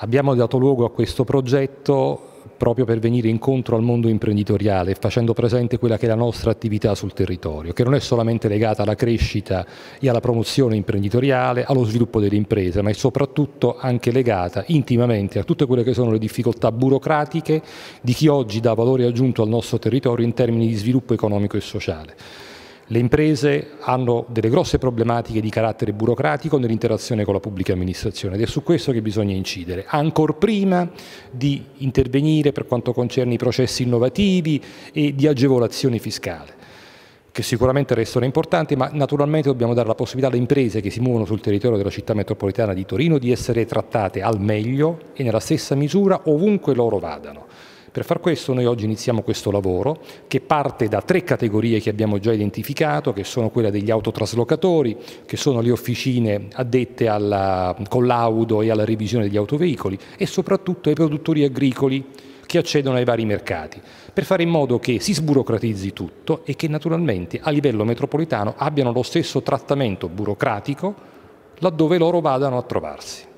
Abbiamo dato luogo a questo progetto proprio per venire incontro al mondo imprenditoriale, facendo presente quella che è la nostra attività sul territorio, che non è solamente legata alla crescita e alla promozione imprenditoriale, allo sviluppo delle imprese, ma è soprattutto anche legata intimamente a tutte quelle che sono le difficoltà burocratiche di chi oggi dà valore aggiunto al nostro territorio in termini di sviluppo economico e sociale. Le imprese hanno delle grosse problematiche di carattere burocratico nell'interazione con la pubblica amministrazione ed è su questo che bisogna incidere, ancor prima di intervenire per quanto concerne i processi innovativi e di agevolazione fiscale che sicuramente restano importanti, ma naturalmente dobbiamo dare la possibilità alle imprese che si muovono sul territorio della città metropolitana di Torino di essere trattate al meglio e nella stessa misura ovunque loro vadano. Per far questo noi oggi iniziamo questo lavoro che parte da tre categorie che abbiamo già identificato, che sono quella degli autotraslocatori, che sono le officine addette al collaudo e alla revisione degli autoveicoli e soprattutto ai produttori agricoli che accedono ai vari mercati, per fare in modo che si sburocratizzi tutto e che naturalmente a livello metropolitano abbiano lo stesso trattamento burocratico laddove loro vadano a trovarsi.